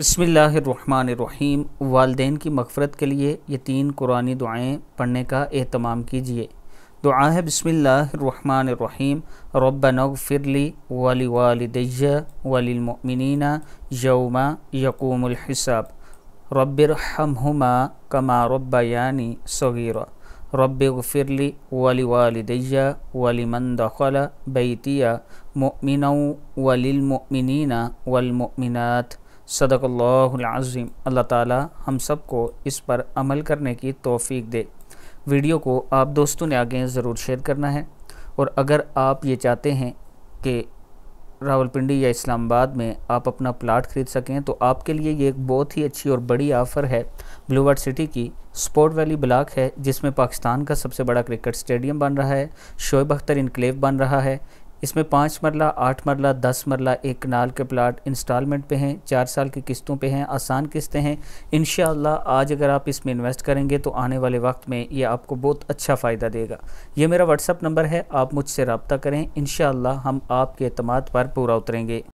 بسم اللہ الرحمن الرحیم والدین کی مغفرت کے لیے یہ تین قرآنی دعائیں پڑھنے کا اہتمام کیجیے ہے بسم اللہ الرحمن الرحیم نغفر لی ولی ولی المؤمنین یوم یقوم الحساب رب کما رب یعنی صغیر لی ولی والدی من دخل بیتیہ مؤمنا ولی المؤمنین والمؤمنات صدق اللہ العظیم اللہ تعالی ہم سب کو اس پر عمل کرنے کی توفیق دے ویڈیو کو آپ دوستوں نے آگے ضرور شیئر کرنا ہے اور اگر آپ یہ چاہتے ہیں کہ راول پنڈی یا اسلام آباد میں آپ اپنا پلاٹ خرید سکیں تو آپ کے لیے یہ ایک بہت ہی اچھی اور بڑی آفر ہے وارڈ سٹی کی سپورٹ ویلی بلاک ہے جس میں پاکستان کا سب سے بڑا کرکٹ سٹیڈیم بن رہا ہے شعیب اختر انکلیو بن رہا ہے اس میں پانچ مرلہ آٹھ مرلہ دس مرلہ ایک کنال کے پلاٹ انسٹالمنٹ پہ ہیں چار سال کی قسطوں پہ ہیں آسان قسطیں ہیں انشاءاللہ آج اگر آپ اس میں انویسٹ کریں گے تو آنے والے وقت میں یہ آپ کو بہت اچھا فائدہ دے گا یہ میرا اپ نمبر ہے آپ مجھ سے رابطہ کریں انشاءاللہ ہم آپ کے اعتماد پر پورا اتریں گے